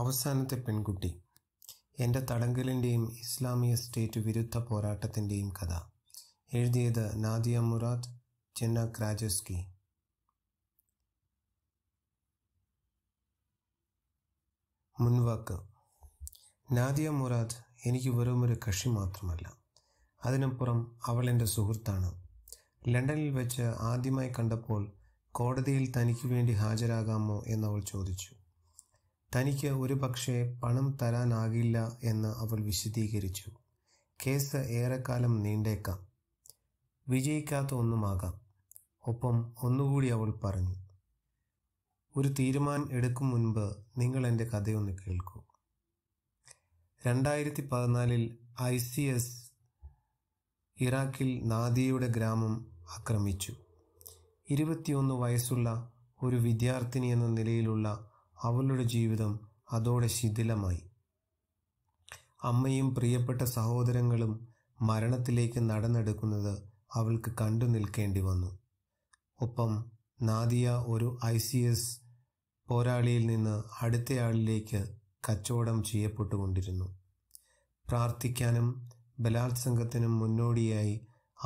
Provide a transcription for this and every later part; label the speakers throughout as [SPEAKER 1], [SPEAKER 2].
[SPEAKER 1] അവസാനത്തെ പെൺകുട്ടി എൻ്റെ തടങ്കലിൻ്റെയും ഇസ്ലാമിക സ്റ്റേറ്റ് വിരുദ്ധ പോരാട്ടത്തിൻ്റെയും കഥ എഴുതിയത് നാദിയ മുറാദ് ചെന്ന ക്രാജസ്കി മുൻവാക്ക് നാദിയ മുറാദ് എനിക്ക് ഒരു കക്ഷി മാത്രമല്ല അതിനപ്പുറം അവൾ എൻ്റെ സുഹൃത്താണ് ലണ്ടനിൽ വെച്ച് ആദ്യമായി കണ്ടപ്പോൾ കോടതിയിൽ തനിക്ക് വേണ്ടി ഹാജരാകാമോ എന്നവൾ ചോദിച്ചു തനിക്ക് പക്ഷേ പണം തരാനാകില്ല എന്ന് അവൾ വിശദീകരിച്ചു കേസ് ഏറെക്കാലം നീണ്ടേക്കാം വിജയിക്കാത്ത ഒന്നുമാകാം ഒപ്പം ഒന്നുകൂടി അവൾ പറഞ്ഞു ഒരു തീരുമാനം എടുക്കും മുൻപ് നിങ്ങൾ എൻ്റെ കഥയൊന്ന് കേൾക്കൂ രണ്ടായിരത്തി പതിനാലിൽ ഐ സി എസ് ഇറാഖിൽ നാദിയുടെ ഗ്രാമം ആക്രമിച്ചു ഇരുപത്തിയൊന്ന് വയസ്സുള്ള ഒരു വിദ്യാർത്ഥിനി എന്ന നിലയിലുള്ള അവളുടെ ജീവിതം അതോടെ ശിഥിലമായി അമ്മയും പ്രിയപ്പെട്ട സഹോദരങ്ങളും മരണത്തിലേക്ക് നടന്നെടുക്കുന്നത് അവൾക്ക് കണ്ടു നിൽക്കേണ്ടി വന്നു ഒപ്പം നാദിയ ഒരു ഐ സി എസ് പോരാളിയിൽ നിന്ന് അടുത്തയാളിലേക്ക് കച്ചവടം ചെയ്യപ്പെട്ടുകൊണ്ടിരുന്നു പ്രാർത്ഥിക്കാനും ബലാത്സംഗത്തിനും മുന്നോടിയായി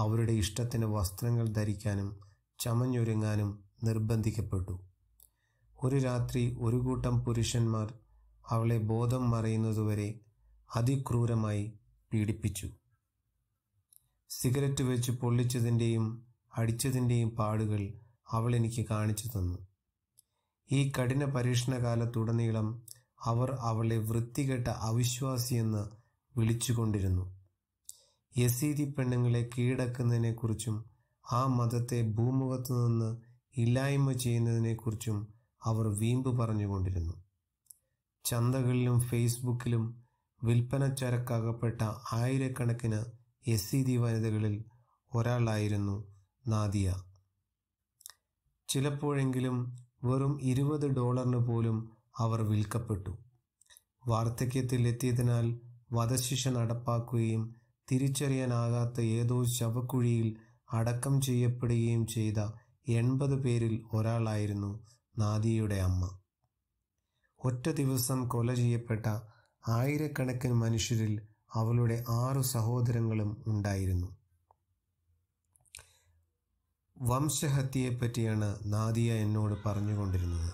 [SPEAKER 1] അവരുടെ ഇഷ്ടത്തിന് വസ്ത്രങ്ങൾ ധരിക്കാനും ചമഞ്ഞൊരുങ്ങാനും നിർബന്ധിക്കപ്പെട്ടു ഒരു രാത്രി ഒരു കൂട്ടം പുരുഷന്മാർ അവളെ ബോധം മറയുന്നതുവരെ അതിക്രൂരമായി പീഡിപ്പിച്ചു സിഗരറ്റ് വെച്ച് പൊള്ളിച്ചതിൻ്റെയും അടിച്ചതിൻ്റെയും പാടുകൾ അവൾ എനിക്ക് കാണിച്ചു തന്നു ഈ കഠിന പരീക്ഷണകാലത്തുടനീളം അവർ അവളെ വൃത്തികെട്ട അവിശ്വാസിയെന്ന് വിളിച്ചുകൊണ്ടിരുന്നു യസീതി പെണ്ണുങ്ങളെ കീഴടക്കുന്നതിനെക്കുറിച്ചും ആ മതത്തെ ഭൂമുഖത്തു നിന്ന് ഇല്ലായ്മ ചെയ്യുന്നതിനെക്കുറിച്ചും അവർ വീമ്പ് പറഞ്ഞുകൊണ്ടിരുന്നു ചന്തകളിലും ഫേസ്ബുക്കിലും വിൽപ്പന ചരക്കാകപ്പെട്ട ആയിരക്കണക്കിന് എസ് സി ഡി വനിതകളിൽ ഒരാളായിരുന്നു നാദിയ ചിലപ്പോഴെങ്കിലും വെറും ഇരുപത് ഡോളറിന് പോലും അവർ വിൽക്കപ്പെട്ടു വാർദ്ധക്യത്തിൽ എത്തിയതിനാൽ വധശിക്ഷ നടപ്പാക്കുകയും തിരിച്ചറിയാനാകാത്ത ഏതോ ശവക്കുഴിയിൽ അടക്കം ചെയ്യപ്പെടുകയും ചെയ്ത എൺപത് പേരിൽ ഒരാളായിരുന്നു നാദിയുടെ അമ്മ ഒറ്റ ദിവസം കൊല ചെയ്യപ്പെട്ട ആയിരക്കണക്കിന് മനുഷ്യരിൽ അവളുടെ ആറു സഹോദരങ്ങളും ഉണ്ടായിരുന്നു വംശഹത്യയെപ്പറ്റിയാണ് നാദിയ എന്നോട് പറഞ്ഞുകൊണ്ടിരുന്നത്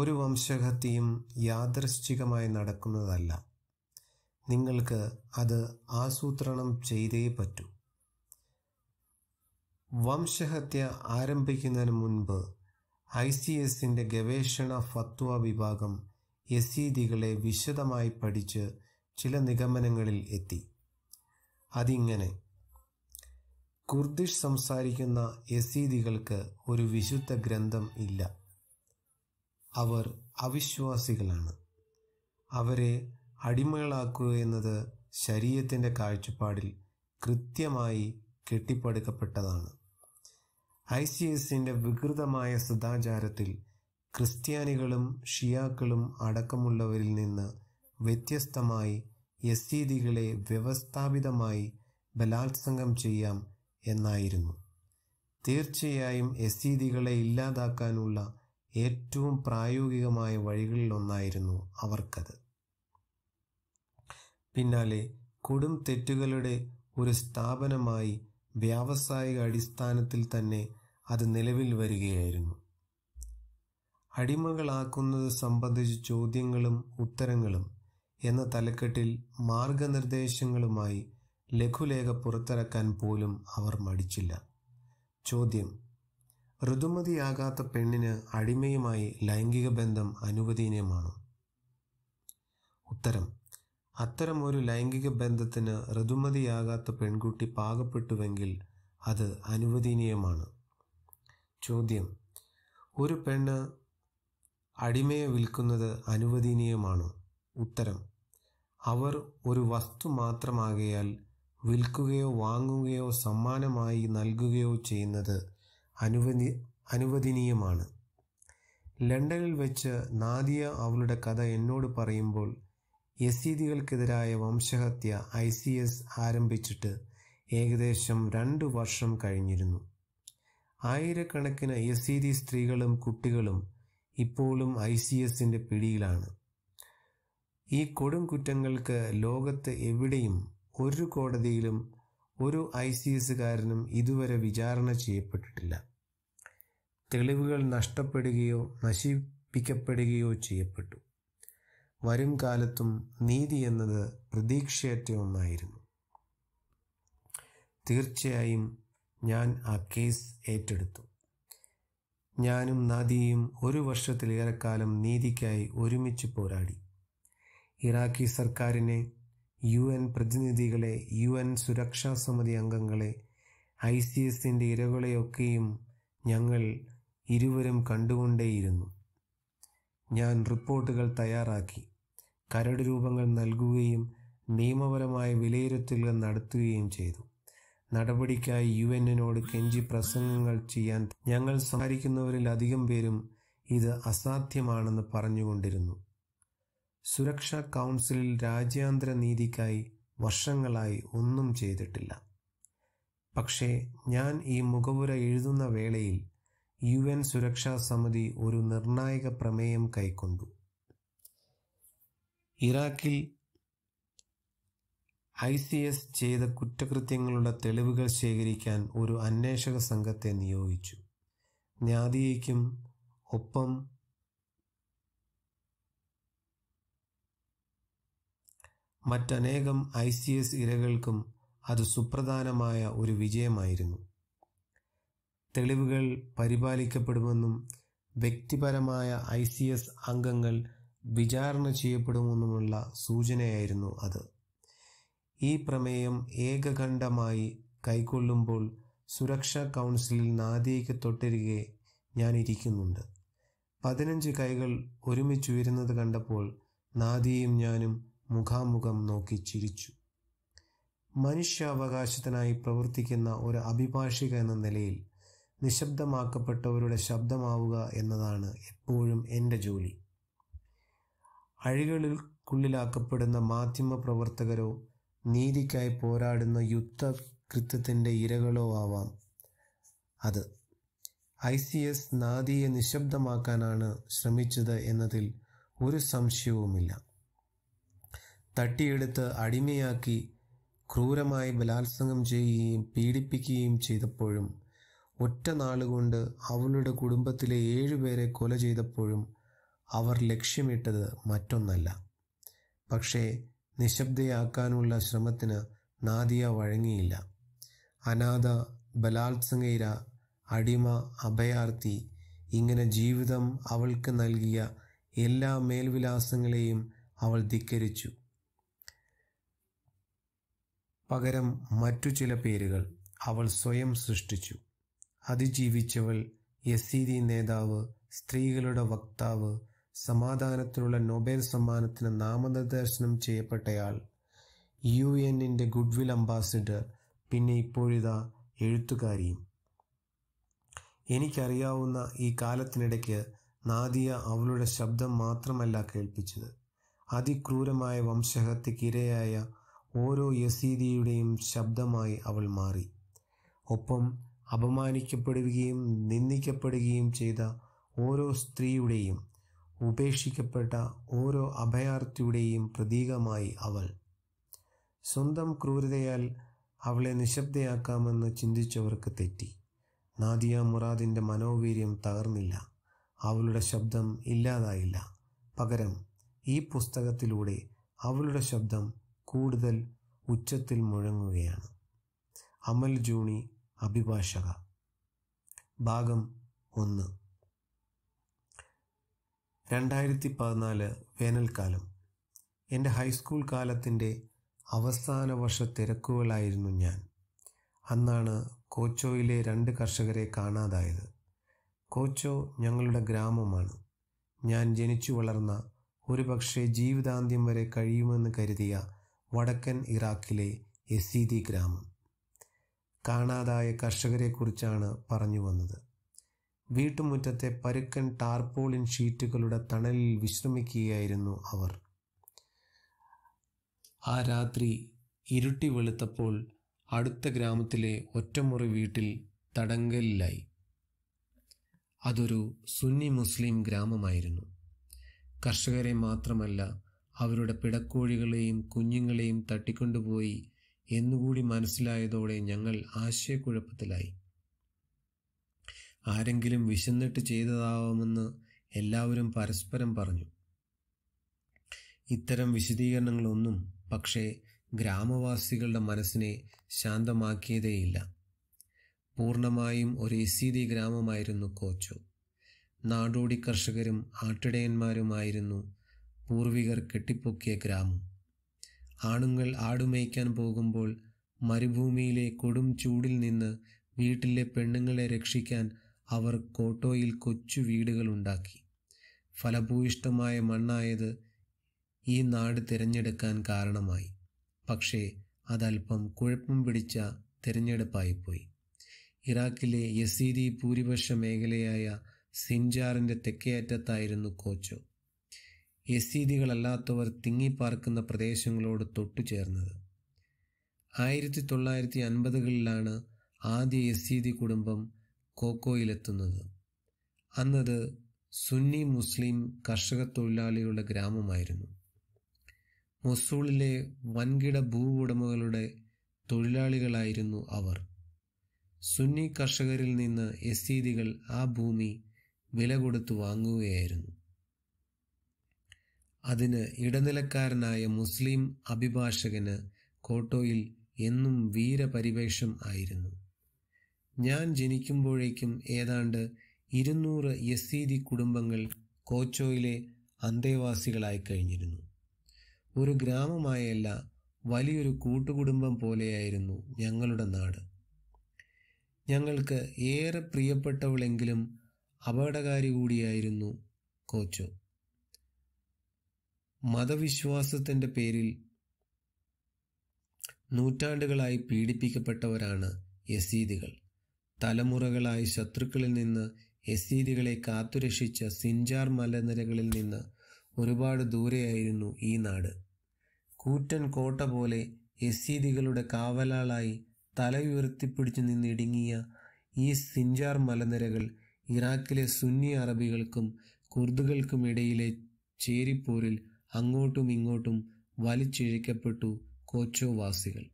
[SPEAKER 1] ഒരു വംശഹത്യയും യാദൃശ്ചികമായി നടക്കുന്നതല്ല നിങ്ങൾക്ക് അത് ആസൂത്രണം ചെയ്തേ പറ്റൂ വംശഹത്യ ആരംഭിക്കുന്നതിന് മുൻപ് ഐ സി എസിൻ്റെ ഗവേഷണ ഫത്വ വിഭാഗം യസീദികളെ വിശദമായി പഠിച്ച് ചില നിഗമനങ്ങളിൽ എത്തി അതിങ്ങനെ കുർദിഷ് സംസാരിക്കുന്ന യസീദികൾക്ക് ഒരു വിശുദ്ധ ഗ്രന്ഥം ഇല്ല അവർ അവിശ്വാസികളാണ് അവരെ അടിമകളാക്കുക എന്നത് ശരീരത്തിൻ്റെ കാഴ്ചപ്പാടിൽ കൃത്യമായി കെട്ടിപ്പടുക്കപ്പെട്ടതാണ് ഐസിഎസിൻ്റെ വികൃതമായ സദാചാരത്തിൽ ക്രിസ്ത്യാനികളും ഷിയാക്കളും അടക്കമുള്ളവരിൽ നിന്ന് വ്യത്യസ്തമായി യസീദികളെ വ്യവസ്ഥാപിതമായി ബലാത്സംഗം ചെയ്യാം എന്നായിരുന്നു തീർച്ചയായും യസീദികളെ ഇല്ലാതാക്കാനുള്ള ഏറ്റവും പ്രായോഗികമായ വഴികളിലൊന്നായിരുന്നു അവർക്കത് പിന്നാലെ കൊടും തെറ്റുകളുടെ ഒരു സ്ഥാപനമായി വ്യാവസായിക അടിസ്ഥാനത്തിൽ തന്നെ അത് നിലവിൽ വരികയായിരുന്നു അടിമകളാക്കുന്നത് സംബന്ധിച്ച ചോദ്യങ്ങളും ഉത്തരങ്ങളും എന്ന തലക്കെട്ടിൽ മാർഗനിർദ്ദേശങ്ങളുമായി ലഘുലേഖ പുറത്തിറക്കാൻ പോലും അവർ മടിച്ചില്ല ചോദ്യം ഋതുമതിയാകാത്ത പെണ്ണിന് അടിമയുമായി ലൈംഗിക ബന്ധം അനുവദനീയമാണോ ഉത്തരം അത്തരം ഒരു ലൈംഗിക ബന്ധത്തിന് ഋതുമതിയാകാത്ത പെൺകുട്ടി പാകപ്പെട്ടുവെങ്കിൽ അത് അനുവദനീയമാണ് ചോദ്യം ഒരു പെണ്ണ് അടിമയെ വിൽക്കുന്നത് അനുവദനീയമാണോ ഉത്തരം അവർ ഒരു വസ്തു മാത്രമാകയാൽ വിൽക്കുകയോ വാങ്ങുകയോ സമ്മാനമായി നൽകുകയോ ചെയ്യുന്നത് അനുവദി അനുവദനീയമാണ് ലണ്ടനിൽ വെച്ച് നാദിയ അവളുടെ കഥ എന്നോട് പറയുമ്പോൾ യസീദികൾക്കെതിരായ വംശഹത്യ ഐ സി എസ് ആരംഭിച്ചിട്ട് ഏകദേശം രണ്ട് വർഷം കഴിഞ്ഞിരുന്നു ആയിരക്കണക്കിന് യസീദി സ്ത്രീകളും കുട്ടികളും ഇപ്പോഴും ഐ സി എസിൻ്റെ പിടിയിലാണ് ഈ കൊടും കുറ്റങ്ങൾക്ക് ലോകത്ത് എവിടെയും ഒരു കോടതിയിലും ഒരു ഐ സി എസുകാരനും ഇതുവരെ വിചാരണ ചെയ്യപ്പെട്ടിട്ടില്ല തെളിവുകൾ നഷ്ടപ്പെടുകയോ നശിപ്പിക്കപ്പെടുകയോ ചെയ്യപ്പെട്ടു വരും കാലത്തും നീതി എന്നത് പ്രതീക്ഷയറ്റ ഒന്നായിരുന്നു തീർച്ചയായും ഞാൻ ആ കേസ് ഏറ്റെടുത്തു ഞാനും നാദിയും ഒരു വർഷത്തിലേറെക്കാലം നീതിക്കായി ഒരുമിച്ച് പോരാടി ഇറാഖി സർക്കാരിനെ യു എൻ പ്രതിനിധികളെ യു എൻ സുരക്ഷാ സമിതി അംഗങ്ങളെ ഐ സി എസിൻ്റെ ഇരകളെയൊക്കെയും ഞങ്ങൾ ഇരുവരും കണ്ടുകൊണ്ടേയിരുന്നു ഞാൻ റിപ്പോർട്ടുകൾ തയ്യാറാക്കി കരട് രൂപങ്ങൾ നൽകുകയും നിയമപരമായ വിലയിരുത്തലുകൾ നടത്തുകയും ചെയ്തു നടപടിക്കായി യു എന്നിനോട് കെഞ്ചി പ്രസംഗങ്ങൾ ചെയ്യാൻ ഞങ്ങൾ സംസാരിക്കുന്നവരിൽ അധികം പേരും ഇത് അസാധ്യമാണെന്ന് പറഞ്ഞുകൊണ്ടിരുന്നു സുരക്ഷാ കൗൺസിലിൽ രാജ്യാന്തര നീതിക്കായി വർഷങ്ങളായി ഒന്നും ചെയ്തിട്ടില്ല പക്ഷേ ഞാൻ ഈ മുഖപുര എഴുതുന്ന വേളയിൽ യു എൻ സുരക്ഷാ സമിതി ഒരു നിർണായക പ്രമേയം കൈക്കൊണ്ടു ഇറാഖിൽ ഐ സി എസ് ചെയ്ത കുറ്റകൃത്യങ്ങളുടെ തെളിവുകൾ ശേഖരിക്കാൻ ഒരു അന്വേഷക സംഘത്തെ നിയോഗിച്ചു ന്യാദിയയ്ക്കും ഒപ്പം മറ്റനേകം ഐ സി എസ് ഇരകൾക്കും അത് സുപ്രധാനമായ ഒരു വിജയമായിരുന്നു തെളിവുകൾ പരിപാലിക്കപ്പെടുമെന്നും വ്യക്തിപരമായ ഐ സി എസ് അംഗങ്ങൾ വിചാരണ ചെയ്യപ്പെടുമെന്നുമുള്ള സൂചനയായിരുന്നു അത് ഈ പ്രമേയം ഏകകണ്ഠമായി കൈക്കൊള്ളുമ്പോൾ സുരക്ഷാ കൗൺസിലിൽ നാദിയേക്ക് തൊട്ടിരികെ ഞാൻ ഇരിക്കുന്നുണ്ട് പതിനഞ്ച് കൈകൾ ഒരുമിച്ച് ഉയരുന്നത് കണ്ടപ്പോൾ നാദിയും ഞാനും മുഖാമുഖം നോക്കി ചിരിച്ചു മനുഷ്യാവകാശത്തിനായി പ്രവർത്തിക്കുന്ന ഒരു അഭിഭാഷിക എന്ന നിലയിൽ നിശബ്ദമാക്കപ്പെട്ടവരുടെ ശബ്ദമാവുക എന്നതാണ് എപ്പോഴും എൻ്റെ ജോലി അഴികളിൽ കുള്ളിലാക്കപ്പെടുന്ന മാധ്യമ പ്രവർത്തകരോ നീതിക്കായി പോരാടുന്ന കൃത്യത്തിൻ്റെ ഇരകളോ ആവാം അത് ഐ സി എസ് നാദിയെ നിശബ്ദമാക്കാനാണ് ശ്രമിച്ചത് എന്നതിൽ ഒരു സംശയവുമില്ല തട്ടിയെടുത്ത് അടിമയാക്കി ക്രൂരമായി ബലാത്സംഗം ചെയ്യുകയും പീഡിപ്പിക്കുകയും ചെയ്തപ്പോഴും ഒറ്റ നാളുകൊണ്ട് അവളുടെ കുടുംബത്തിലെ ഏഴുപേരെ കൊല ചെയ്തപ്പോഴും അവർ ലക്ഷ്യമിട്ടത് മറ്റൊന്നല്ല പക്ഷേ നിശബ്ദയാക്കാനുള്ള ശ്രമത്തിന് നാദിയ വഴങ്ങിയില്ല അനാഥ ബലാത്സംഗൈര അടിമ അഭയാർത്ഥി ഇങ്ങനെ ജീവിതം അവൾക്ക് നൽകിയ എല്ലാ മേൽവിലാസങ്ങളെയും അവൾ ധിക്കരിച്ചു പകരം മറ്റു ചില പേരുകൾ അവൾ സ്വയം സൃഷ്ടിച്ചു അതിജീവിച്ചവൾ യസീദി നേതാവ് സ്ത്രീകളുടെ വക്താവ് സമാധാനത്തിനുള്ള നൊബേൽ സമ്മാനത്തിന് നാമനിർദ്ദേശനം ചെയ്യപ്പെട്ടയാൾ യു എന്നിൻ്റെ ഗുഡ്വിൽ അംബാസിഡർ പിന്നെ ഇപ്പോഴിതാ എഴുത്തുകാരിയും എനിക്കറിയാവുന്ന ഈ കാലത്തിനിടയ്ക്ക് നാദിയ അവളുടെ ശബ്ദം മാത്രമല്ല കേൾപ്പിച്ചത് അതിക്രൂരമായ വംശഹത്യക്കിരയായ ഓരോ യസീദിയുടെയും ശബ്ദമായി അവൾ മാറി ഒപ്പം അപമാനിക്കപ്പെടുകയും നിന്ദിക്കപ്പെടുകയും ചെയ്ത ഓരോ സ്ത്രീയുടെയും ഉപേക്ഷിക്കപ്പെട്ട ഓരോ അഭയാർത്ഥിയുടെയും പ്രതീകമായി അവൾ സ്വന്തം ക്രൂരതയാൽ അവളെ നിശബ്ദയാക്കാമെന്ന് ചിന്തിച്ചവർക്ക് തെറ്റി നാദിയ മുറാദിൻ്റെ മനോവീര്യം തകർന്നില്ല അവളുടെ ശബ്ദം ഇല്ലാതായില്ല പകരം ഈ പുസ്തകത്തിലൂടെ അവളുടെ ശബ്ദം കൂടുതൽ ഉച്ചത്തിൽ മുഴങ്ങുകയാണ് അമൽ ജൂണി അഭിഭാഷക ഭാഗം ഒന്ന് രണ്ടായിരത്തി പതിനാല് വേനൽക്കാലം എൻ്റെ ഹൈസ്കൂൾ കാലത്തിൻ്റെ അവസാന വർഷ തിരക്കുകളായിരുന്നു ഞാൻ അന്നാണ് കോച്ചോയിലെ രണ്ട് കർഷകരെ കാണാതായത് കോച്ചോ ഞങ്ങളുടെ ഗ്രാമമാണ് ഞാൻ ജനിച്ചു വളർന്ന ഒരുപക്ഷെ ജീവിതാന്ത്യം വരെ കഴിയുമെന്ന് കരുതിയ വടക്കൻ ഇറാഖിലെ എസീദി ഗ്രാമം കാണാതായ കർഷകരെക്കുറിച്ചാണ് പറഞ്ഞു വന്നത് വീട്ടുമുറ്റത്തെ പരുക്കൻ ടാർപോളിൻ ഷീറ്റുകളുടെ തണലിൽ വിശ്രമിക്കുകയായിരുന്നു അവർ ആ രാത്രി ഇരുട്ടി വെളുത്തപ്പോൾ അടുത്ത ഗ്രാമത്തിലെ ഒറ്റമുറി വീട്ടിൽ തടങ്കലിലായി അതൊരു സുന്നി മുസ്ലിം ഗ്രാമമായിരുന്നു കർഷകരെ മാത്രമല്ല അവരുടെ പിടക്കോഴികളെയും കുഞ്ഞുങ്ങളെയും തട്ടിക്കൊണ്ടുപോയി എന്നുകൂടി മനസ്സിലായതോടെ ഞങ്ങൾ ആശയക്കുഴപ്പത്തിലായി ആരെങ്കിലും വിശന്നിട്ട് ചെയ്തതാവാമെന്ന് എല്ലാവരും പരസ്പരം പറഞ്ഞു ഇത്തരം വിശദീകരണങ്ങളൊന്നും പക്ഷേ ഗ്രാമവാസികളുടെ മനസ്സിനെ ശാന്തമാക്കിയതേയില്ല പൂർണ്ണമായും ഒരു ഡി ഗ്രാമമായിരുന്നു കോച്ചു നാടോടി കർഷകരും ആട്ടിടയന്മാരുമായിരുന്നു പൂർവികർ കെട്ടിപ്പൊക്കിയ ഗ്രാമം ആണുങ്ങൾ ആടുമേയ്ക്കാൻ പോകുമ്പോൾ മരുഭൂമിയിലെ കൊടും ചൂടിൽ നിന്ന് വീട്ടിലെ പെണ്ണുങ്ങളെ രക്ഷിക്കാൻ അവർ കോട്ടോയിൽ കൊച്ചു വീടുകളുണ്ടാക്കി ഫലഭൂയിഷ്ടമായ മണ്ണായത് ഈ നാട് തിരഞ്ഞെടുക്കാൻ കാരണമായി പക്ഷേ അതല്പം കുഴപ്പം പിടിച്ച തിരഞ്ഞെടുപ്പായിപ്പോയി ഇറാഖിലെ യസീദി ഭൂരിപക്ഷ മേഖലയായ സിൻജാറിൻ്റെ തെക്കേയറ്റത്തായിരുന്നു കോച്ചോ യസീദികളല്ലാത്തവർ തിങ്ങിപ്പാർക്കുന്ന പ്രദേശങ്ങളോട് ചേർന്നത് ആയിരത്തി തൊള്ളായിരത്തി അൻപതുകളിലാണ് ആദ്യ യസീദി കുടുംബം കോക്കോയിലെത്തുന്നത് അന്നത് സുന്നി മുസ്ലിം കർഷക തൊഴിലാളികളുടെ ഗ്രാമമായിരുന്നു മൊസൂളിലെ വൻകിട ഭൂവുടമകളുടെ തൊഴിലാളികളായിരുന്നു അവർ സുന്നി കർഷകരിൽ നിന്ന് എസ്തീതികൾ ആ ഭൂമി വില കൊടുത്തു വാങ്ങുകയായിരുന്നു അതിന് ഇടനിലക്കാരനായ മുസ്ലിം അഭിഭാഷകന് കോട്ടോയിൽ എന്നും വീരപരിവേഷം ആയിരുന്നു ഞാൻ ജനിക്കുമ്പോഴേക്കും ഏതാണ്ട് ഇരുന്നൂറ് യസീദി കുടുംബങ്ങൾ കോച്ചോയിലെ അന്തേവാസികളായി കഴിഞ്ഞിരുന്നു ഒരു ഗ്രാമമായല്ല വലിയൊരു കൂട്ടുകുടുംബം പോലെയായിരുന്നു ഞങ്ങളുടെ നാട് ഞങ്ങൾക്ക് ഏറെ പ്രിയപ്പെട്ടവളെങ്കിലും അപകടകാരി കൂടിയായിരുന്നു കോച്ചോ മതവിശ്വാസത്തിൻ്റെ പേരിൽ നൂറ്റാണ്ടുകളായി പീഡിപ്പിക്കപ്പെട്ടവരാണ് യസീദികൾ തലമുറകളായി ശത്രുക്കളിൽ നിന്ന് എസീരികളെ കാത്തുരക്ഷിച്ച സിഞ്ചാർ മലനിരകളിൽ നിന്ന് ഒരുപാട് ദൂരെയായിരുന്നു ഈ നാട് കൂറ്റൻ കോട്ട പോലെ എസീദികളുടെ കാവലാളായി തലയുയർത്തിപ്പിടിച്ചു നിന്നിടുങ്ങിയ ഈ സിഞ്ചാർ മലനിരകൾ ഇറാഖിലെ സുന്നി അറബികൾക്കും കുർദുകൾക്കും ഇടയിലെ ചേരിപ്പോരിൽ അങ്ങോട്ടും ഇങ്ങോട്ടും വലിച്ചിഴക്കപ്പെട്ടു കോച്ചോവാസികൾ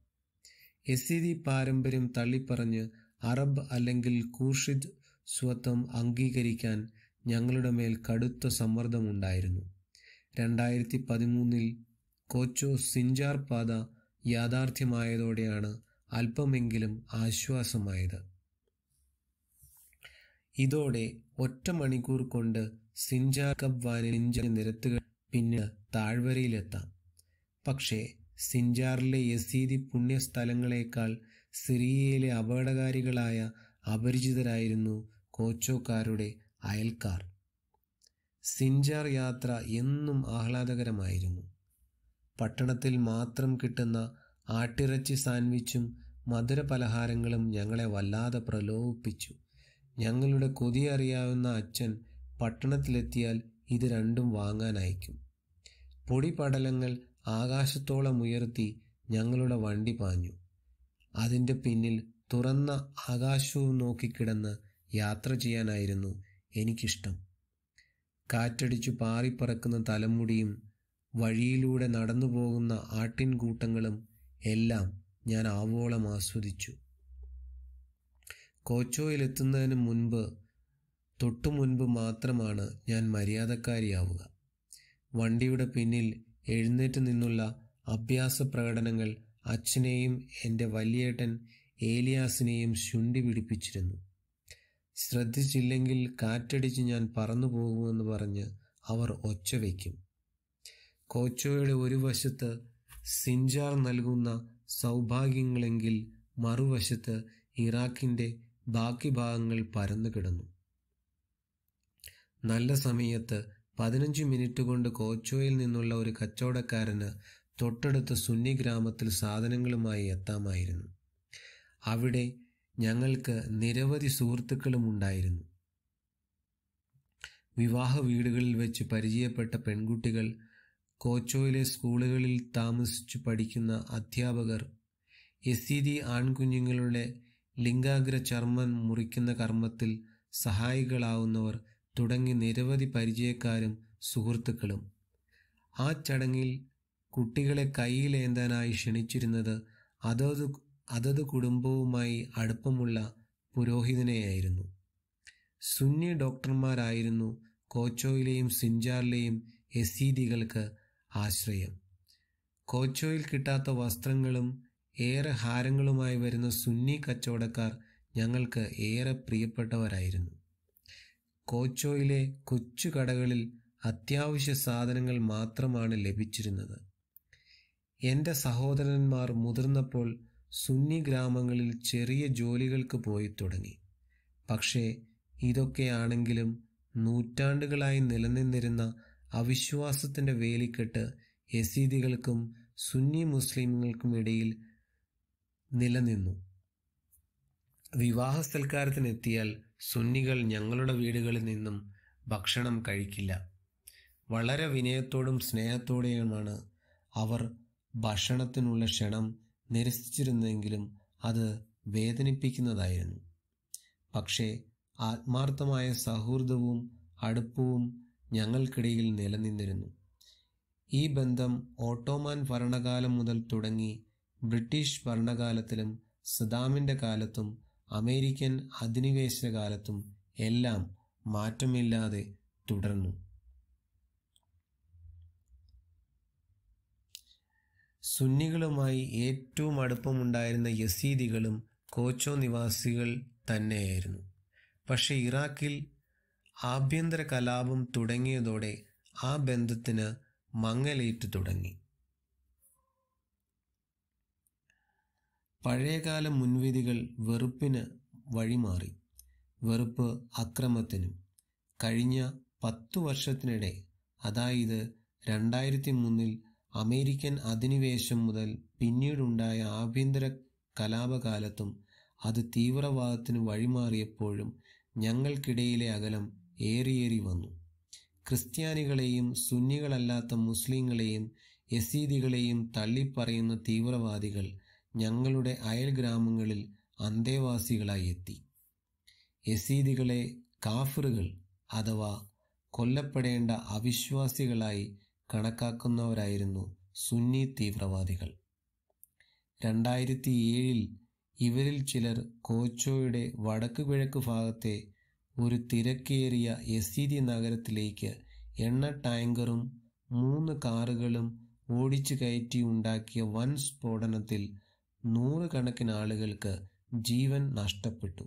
[SPEAKER 1] എസ്സിദി പാരമ്പര്യം തള്ളിപ്പറഞ്ഞ് അറബ് അല്ലെങ്കിൽ കൂഷിദ് സ്വത്വം അംഗീകരിക്കാൻ ഞങ്ങളുടെ മേൽ കടുത്ത സമ്മർദ്ദമുണ്ടായിരുന്നു രണ്ടായിരത്തി പതിമൂന്നിൽ കോച്ചോ സിഞ്ചാർ പാത യാഥാർത്ഥ്യമായതോടെയാണ് അല്പമെങ്കിലും ആശ്വാസമായത് ഇതോടെ ഒറ്റ മണിക്കൂർ കൊണ്ട് സിഞ്ചാർ കബ് വാനിഞ്ച നിരത്തുകൾ പിന്നെ താഴ്വരയിലെത്താം പക്ഷേ സിഞ്ചാറിലെ യസീദി പുണ്യസ്ഥലങ്ങളേക്കാൾ സിറിയയിലെ അപകടകാരികളായ അപരിചിതരായിരുന്നു കോച്ചോക്കാരുടെ അയൽക്കാർ സിഞ്ചാർ യാത്ര എന്നും ആഹ്ലാദകരമായിരുന്നു പട്ടണത്തിൽ മാത്രം കിട്ടുന്ന ആട്ടിറച്ചി സാൻഡ്വിച്ചും മധുര പലഹാരങ്ങളും ഞങ്ങളെ വല്ലാതെ പ്രലോഭിപ്പിച്ചു ഞങ്ങളുടെ കൊതി അറിയാവുന്ന അച്ഛൻ പട്ടണത്തിലെത്തിയാൽ ഇത് രണ്ടും വാങ്ങാൻ അയക്കും പൊടിപടലങ്ങൾ ആകാശത്തോളം ഉയർത്തി ഞങ്ങളുടെ വണ്ടി പാഞ്ഞു അതിൻ്റെ പിന്നിൽ തുറന്ന ആകാശവും നോക്കിക്കിടന്ന് യാത്ര ചെയ്യാനായിരുന്നു എനിക്കിഷ്ടം കാറ്റടിച്ചു പാറിപ്പറക്കുന്ന തലമുടിയും വഴിയിലൂടെ നടന്നു പോകുന്ന ആട്ടിൻകൂട്ടങ്ങളും എല്ലാം ഞാൻ ആവോളം ആസ്വദിച്ചു കോച്ചോയിലെത്തുന്നതിന് മുൻപ് തൊട്ടു മുൻപ് മാത്രമാണ് ഞാൻ മര്യാദക്കാരിയാവുക വണ്ടിയുടെ പിന്നിൽ എഴുന്നേറ്റ് നിന്നുള്ള അഭ്യാസ പ്രകടനങ്ങൾ അച്ഛനെയും എൻ്റെ വലിയേട്ടൻ ഏലിയാസിനെയും ശുണ്ടി പിടിപ്പിച്ചിരുന്നു ശ്രദ്ധിച്ചില്ലെങ്കിൽ കാറ്റടിച്ച് ഞാൻ പറന്നു പോകുമെന്ന് പറഞ്ഞ് അവർ ഒച്ച വയ്ക്കും കോച്ചോയുടെ ഒരു വശത്ത് സിഞ്ചാർ നൽകുന്ന സൗഭാഗ്യങ്ങളെങ്കിൽ മറുവശത്ത് ഇറാഖിൻ്റെ ബാക്കി ഭാഗങ്ങൾ പരന്നു കിടന്നു നല്ല സമയത്ത് പതിനഞ്ച് മിനിറ്റ് കൊണ്ട് കോച്ചോയിൽ നിന്നുള്ള ഒരു കച്ചവടക്കാരന് തൊട്ടടുത്ത സുന്നി ഗ്രാമത്തിൽ സാധനങ്ങളുമായി എത്താമായിരുന്നു അവിടെ ഞങ്ങൾക്ക് നിരവധി സുഹൃത്തുക്കളും ഉണ്ടായിരുന്നു വിവാഹ വീടുകളിൽ വെച്ച് പരിചയപ്പെട്ട പെൺകുട്ടികൾ കോച്ചോയിലെ സ്കൂളുകളിൽ താമസിച്ചു പഠിക്കുന്ന അധ്യാപകർ എസ് സി ഡി ആൺകുഞ്ഞുങ്ങളുടെ ലിംഗാഗ്ര ചർമ്മം മുറിക്കുന്ന കർമ്മത്തിൽ സഹായികളാവുന്നവർ തുടങ്ങി നിരവധി പരിചയക്കാരും സുഹൃത്തുക്കളും ആ ചടങ്ങിൽ കുട്ടികളെ കൈയിലേന്താനായി ക്ഷണിച്ചിരുന്നത് അതത് അതത് കുടുംബവുമായി അടുപ്പമുള്ള പുരോഹിതനെയായിരുന്നു സുന്നി ഡോക്ടർമാരായിരുന്നു കോച്ചോയിലെയും സിഞ്ചാറിലെയും എസീദികൾക്ക് ആശ്രയം കോച്ചോയിൽ കിട്ടാത്ത വസ്ത്രങ്ങളും ഏറെ ഹാരങ്ങളുമായി വരുന്ന സുന്നി കച്ചവടക്കാർ ഞങ്ങൾക്ക് ഏറെ പ്രിയപ്പെട്ടവരായിരുന്നു കോച്ചോയിലെ കൊച്ചു കടകളിൽ അത്യാവശ്യ സാധനങ്ങൾ മാത്രമാണ് ലഭിച്ചിരുന്നത് എൻ്റെ സഹോദരന്മാർ മുതിർന്നപ്പോൾ സുന്നി ഗ്രാമങ്ങളിൽ ചെറിയ ജോലികൾക്ക് പോയി തുടങ്ങി പക്ഷേ ഇതൊക്കെയാണെങ്കിലും നൂറ്റാണ്ടുകളായി നിലനിന്നിരുന്ന അവിശ്വാസത്തിൻ്റെ വേലിക്കെട്ട് യസീദികൾക്കും സുന്നി മുസ്ലിങ്ങൾക്കും ഇടയിൽ നിലനിന്നു വിവാഹ സൽക്കാരത്തിനെത്തിയാൽ സുന്നികൾ ഞങ്ങളുടെ വീടുകളിൽ നിന്നും ഭക്ഷണം കഴിക്കില്ല വളരെ വിനയത്തോടും സ്നേഹത്തോടെയുമാണ് അവർ ഭക്ഷണത്തിനുള്ള ക്ഷണം നിരസിച്ചിരുന്നെങ്കിലും അത് വേദനിപ്പിക്കുന്നതായിരുന്നു പക്ഷേ ആത്മാർത്ഥമായ സൗഹൃദവും അടുപ്പവും ഞങ്ങൾക്കിടയിൽ നിലനിന്നിരുന്നു ഈ ബന്ധം ഓട്ടോമാൻ ഭരണകാലം മുതൽ തുടങ്ങി ബ്രിട്ടീഷ് ഭരണകാലത്തിലും സദാമിൻ്റെ കാലത്തും അമേരിക്കൻ അധിനിവേശകാലത്തും കാലത്തും എല്ലാം മാറ്റമില്ലാതെ തുടർന്നു സുന്നികളുമായി ഏറ്റവും അടുപ്പമുണ്ടായിരുന്ന യസീദികളും കോച്ചോ നിവാസികൾ തന്നെയായിരുന്നു പക്ഷേ ഇറാഖിൽ ആഭ്യന്തര കലാപം തുടങ്ങിയതോടെ ആ ബന്ധത്തിന് മങ്ങലേറ്റു തുടങ്ങി പഴയകാല മുൻവിധികൾ വെറുപ്പിന് വഴിമാറി വെറുപ്പ് അക്രമത്തിനും കഴിഞ്ഞ പത്തു വർഷത്തിനിടെ അതായത് രണ്ടായിരത്തി മൂന്നിൽ അമേരിക്കൻ അധിനിവേശം മുതൽ പിന്നീടുണ്ടായ ആഭ്യന്തര കലാപകാലത്തും അത് തീവ്രവാദത്തിന് വഴിമാറിയപ്പോഴും ഞങ്ങൾക്കിടയിലെ അകലം ഏറിയേറി വന്നു ക്രിസ്ത്യാനികളെയും സുന്നികളല്ലാത്ത മുസ്ലിങ്ങളെയും യസീദികളെയും തള്ളിപ്പറയുന്ന തീവ്രവാദികൾ ഞങ്ങളുടെ അയൽ ഗ്രാമങ്ങളിൽ അന്തേവാസികളായി എത്തി യസീദികളെ കാഫറുകൾ അഥവാ കൊല്ലപ്പെടേണ്ട അവിശ്വാസികളായി കണക്കാക്കുന്നവരായിരുന്നു സുന്നി തീവ്രവാദികൾ രണ്ടായിരത്തി ഏഴിൽ ഇവരിൽ ചിലർ കോച്ചോയുടെ വടക്കു കിഴക്ക് ഭാഗത്തെ ഒരു തിരക്കേറിയ യസീദി നഗരത്തിലേക്ക് എണ്ണ ടാങ്കറും മൂന്ന് കാറുകളും ഓടിച്ചു കയറ്റി ഉണ്ടാക്കിയ വൻ സ്ഫോടനത്തിൽ നൂറുകണക്കിന് ആളുകൾക്ക് ജീവൻ നഷ്ടപ്പെട്ടു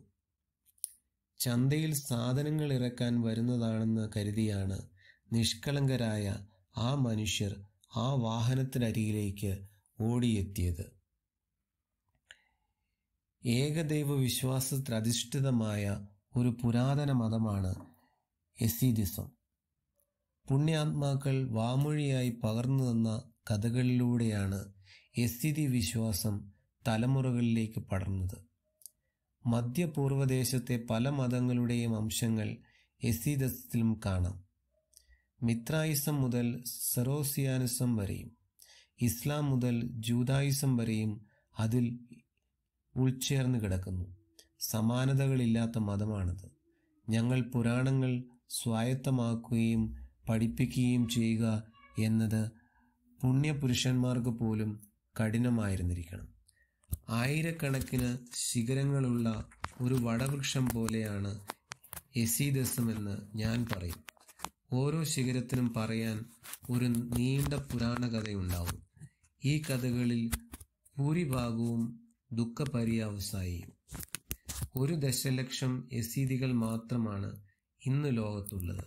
[SPEAKER 1] ചന്തയിൽ സാധനങ്ങൾ ഇറക്കാൻ വരുന്നതാണെന്ന് കരുതിയാണ് നിഷ്കളങ്കരായ ആ മനുഷ്യർ ആ വാഹനത്തിനരികിലേക്ക് ഓടിയെത്തിയത് ഏകദൈവ വിശ്വാസത്തിലധിഷ്ഠിതമായ ഒരു പുരാതന മതമാണ് എസീദിസം പുണ്യാത്മാക്കൾ വാമൊഴിയായി പകർന്നു തന്ന കഥകളിലൂടെയാണ് എസ്തിതി വിശ്വാസം തലമുറകളിലേക്ക് പടർന്നത് മധ്യപൂർവദേശത്തെ പല മതങ്ങളുടെയും അംശങ്ങൾ എസ്തിദത്തിലും കാണാം മിത്രായുസം മുതൽ സെറോസിയാനിസം വരെയും ഇസ്ലാം മുതൽ ജൂതായുസം വരെയും അതിൽ ഉൾച്ചേർന്ന് കിടക്കുന്നു സമാനതകളില്ലാത്ത മതമാണത് ഞങ്ങൾ പുരാണങ്ങൾ സ്വായത്തമാക്കുകയും പഠിപ്പിക്കുകയും ചെയ്യുക എന്നത് പുണ്യപുരുഷന്മാർക്ക് പോലും കഠിനമായിരുന്നിരിക്കണം ആയിരക്കണക്കിന് ശിഖരങ്ങളുള്ള ഒരു വടവൃക്ഷം പോലെയാണ് എസീദസം ഞാൻ പറയും ഓരോ ശിഖരത്തിനും പറയാൻ ഒരു നീണ്ട പുരാണ കഥയുണ്ടാവും ഈ കഥകളിൽ ഭൂരിഭാഗവും ദുഃഖപര്യാവസായി ഒരു ദശലക്ഷം എസീദികൾ മാത്രമാണ് ഇന്ന് ലോകത്തുള്ളത്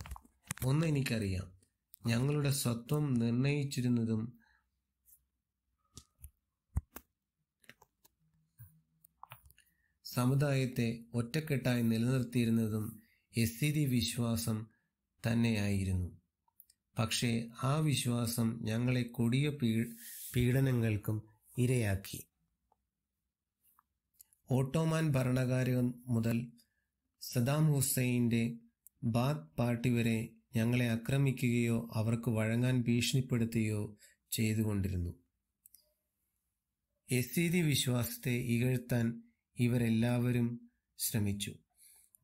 [SPEAKER 1] ഒന്ന് എനിക്കറിയാം ഞങ്ങളുടെ സ്വത്വം നിർണയിച്ചിരുന്നതും സമുദായത്തെ ഒറ്റക്കെട്ടായി നിലനിർത്തിയിരുന്നതും എസ്തിരി വിശ്വാസം തന്നെയായിരുന്നു പക്ഷേ ആ വിശ്വാസം ഞങ്ങളെ കൊടിയ പീഡനങ്ങൾക്കും ഇരയാക്കി ഓട്ടോമാൻ ഭരണകാരൻ മുതൽ സദാം ഹുസൈൻ്റെ ബാത് പാർട്ടി വരെ ഞങ്ങളെ ആക്രമിക്കുകയോ അവർക്ക് വഴങ്ങാൻ ഭീഷണിപ്പെടുത്തുകയോ ചെയ്തുകൊണ്ടിരുന്നു ദി വിശ്വാസത്തെ ഇകഴ്ത്താൻ ഇവരെല്ലാവരും ശ്രമിച്ചു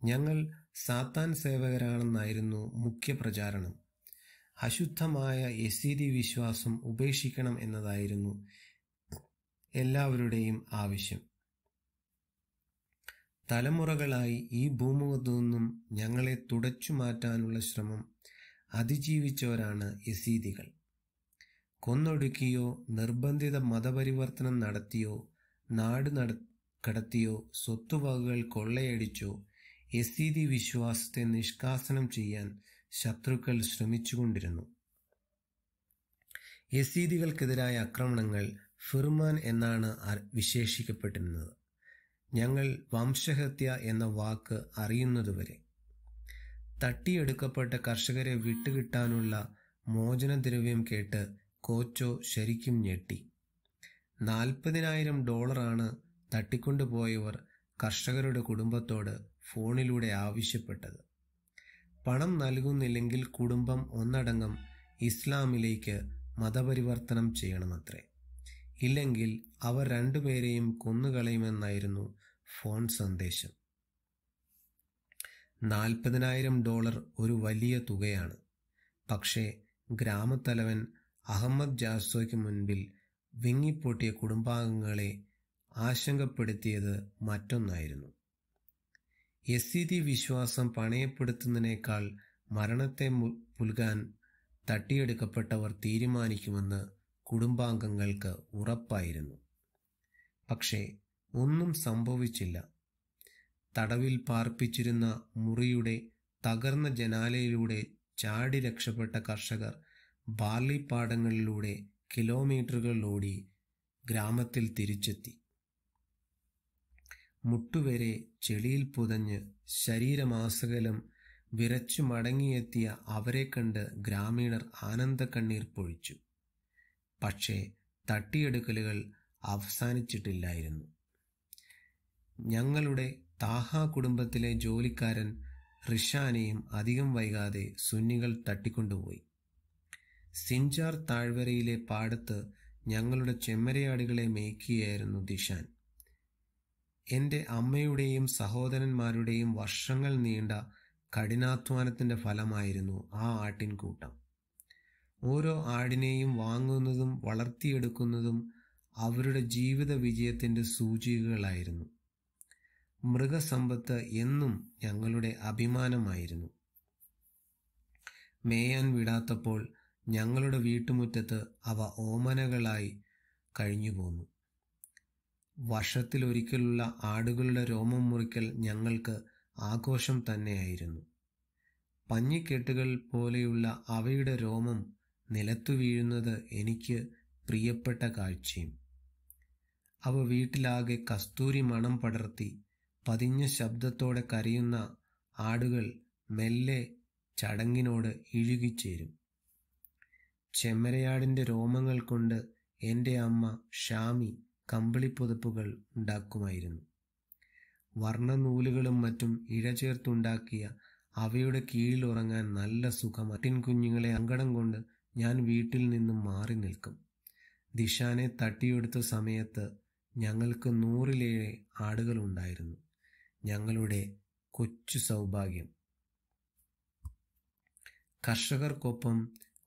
[SPEAKER 1] ഞങ്ങൾ സാത്താൻ സേവകരാണെന്നായിരുന്നു മുഖ്യ പ്രചാരണം അശുദ്ധമായ യസീദി വിശ്വാസം ഉപേക്ഷിക്കണം എന്നതായിരുന്നു എല്ലാവരുടെയും ആവശ്യം തലമുറകളായി ഈ ഭൂമുഖത്തു നിന്നും ഞങ്ങളെ തുടച്ചു മാറ്റാനുള്ള ശ്രമം അതിജീവിച്ചവരാണ് യസീദികൾ കൊന്നൊടുക്കിയോ നിർബന്ധിത മതപരിവർത്തനം നടത്തിയോ നാട് കടത്തിയോ സ്വത്തുവകകൾ കൊള്ളയടിച്ചോ യസീതി വിശ്വാസത്തെ നിഷ്കാസനം ചെയ്യാൻ ശത്രുക്കൾ ശ്രമിച്ചുകൊണ്ടിരുന്നു യസീദികൾക്കെതിരായ ആക്രമണങ്ങൾ ഫിർമാൻ എന്നാണ് വിശേഷിക്കപ്പെട്ടിരുന്നത് ഞങ്ങൾ വംശഹത്യ എന്ന വാക്ക് അറിയുന്നതുവരെ തട്ടിയെടുക്കപ്പെട്ട കർഷകരെ വിട്ടുകിട്ടാനുള്ള മോചനദ്രവ്യം കേട്ട് കോച്ചോ ശരിക്കും ഞെട്ടി നാൽപ്പതിനായിരം ഡോളറാണ് തട്ടിക്കൊണ്ടുപോയവർ കർഷകരുടെ കുടുംബത്തോട് ഫോണിലൂടെ ആവശ്യപ്പെട്ടത് പണം നൽകുന്നില്ലെങ്കിൽ കുടുംബം ഒന്നടങ്കം ഇസ്ലാമിലേക്ക് മതപരിവർത്തനം ചെയ്യണമത്രേ ഇല്ലെങ്കിൽ അവർ രണ്ടുപേരെയും കൊന്നുകളയുമെന്നായിരുന്നു ഫോൺ സന്ദേശം നാൽപ്പതിനായിരം ഡോളർ ഒരു വലിയ തുകയാണ് പക്ഷേ ഗ്രാമത്തലവൻ അഹമ്മദ് ജാസോയ്ക്ക് മുൻപിൽ വിങ്ങിപ്പൊട്ടിയ കുടുംബാംഗങ്ങളെ ആശങ്കപ്പെടുത്തിയത് മറ്റൊന്നായിരുന്നു എസ്ഇതി വിശ്വാസം പണയപ്പെടുത്തുന്നതിനേക്കാൾ മരണത്തെ മുൽകാൻ തട്ടിയെടുക്കപ്പെട്ടവർ തീരുമാനിക്കുമെന്ന് കുടുംബാംഗങ്ങൾക്ക് ഉറപ്പായിരുന്നു പക്ഷേ ഒന്നും സംഭവിച്ചില്ല തടവിൽ പാർപ്പിച്ചിരുന്ന മുറിയുടെ തകർന്ന ജനാലയിലൂടെ ചാടി രക്ഷപ്പെട്ട കർഷകർ ബാർലി പാടങ്ങളിലൂടെ കിലോമീറ്ററുകൾ ഓടി ഗ്രാമത്തിൽ തിരിച്ചെത്തി മുട്ടുവരെ ചെളിയിൽ പുതഞ്ഞ് ശരീരമാസകലം വിറച്ചു മടങ്ങിയെത്തിയ അവരെ കണ്ട് ഗ്രാമീണർ ആനന്ദ കണ്ണീർ പൊഴിച്ചു പക്ഷേ തട്ടിയെടുക്കലുകൾ അവസാനിച്ചിട്ടില്ലായിരുന്നു ഞങ്ങളുടെ താഹ കുടുംബത്തിലെ ജോലിക്കാരൻ റിഷാനെയും അധികം വൈകാതെ സുന്നികൾ തട്ടിക്കൊണ്ടുപോയി സിഞ്ചാർ താഴ്വരയിലെ പാടത്ത് ഞങ്ങളുടെ ചെമ്മരയാടുകളെ മേക്കിയായിരുന്നു ദിഷാൻ എൻ്റെ അമ്മയുടെയും സഹോദരന്മാരുടെയും വർഷങ്ങൾ നീണ്ട കഠിനാധ്വാനത്തിൻ്റെ ഫലമായിരുന്നു ആ ആട്ടിൻകൂട്ടം ഓരോ ആടിനെയും വാങ്ങുന്നതും വളർത്തിയെടുക്കുന്നതും അവരുടെ ജീവിത വിജയത്തിൻ്റെ സൂചികകളായിരുന്നു മൃഗസമ്പത്ത് എന്നും ഞങ്ങളുടെ അഭിമാനമായിരുന്നു മേയാൻ വിടാത്തപ്പോൾ ഞങ്ങളുടെ വീട്ടുമുറ്റത്ത് അവ ഓമനകളായി കഴിഞ്ഞു പോന്നു വർഷത്തിലൊരിക്കലുള്ള ആടുകളുടെ രോമം മുറിക്കൽ ഞങ്ങൾക്ക് ആഘോഷം തന്നെയായിരുന്നു പഞ്ഞിക്കെട്ടുകൾ പോലെയുള്ള അവയുടെ രോമം നിലത്തു വീഴുന്നത് എനിക്ക് പ്രിയപ്പെട്ട കാഴ്ചയും അവ വീട്ടിലാകെ കസ്തൂരി മണം പടർത്തി പതിഞ്ഞ ശബ്ദത്തോടെ കരയുന്ന ആടുകൾ മെല്ലെ ചടങ്ങിനോട് ഇഴുകിച്ചേരും ചെമ്മരയാടിൻ്റെ രോമങ്ങൾ കൊണ്ട് എൻ്റെ അമ്മ ഷാമി കമ്പിളിപ്പുതപ്പുകൾ ഉണ്ടാക്കുമായിരുന്നു വർണ്ണനൂലുകളും മറ്റും ഇഴചേർത്തുണ്ടാക്കിയ അവയുടെ കീഴിൽ ഉറങ്ങാൻ നല്ല സുഖം അത്തിൻ കുഞ്ഞുങ്ങളെ അങ്കടം കൊണ്ട് ഞാൻ വീട്ടിൽ നിന്നും മാറി നിൽക്കും ദിഷാനെ തട്ടിയെടുത്ത സമയത്ത് ഞങ്ങൾക്ക് നൂറിലേറെ ആടുകളുണ്ടായിരുന്നു ഞങ്ങളുടെ കൊച്ചു സൗഭാഗ്യം കർഷകർക്കൊപ്പം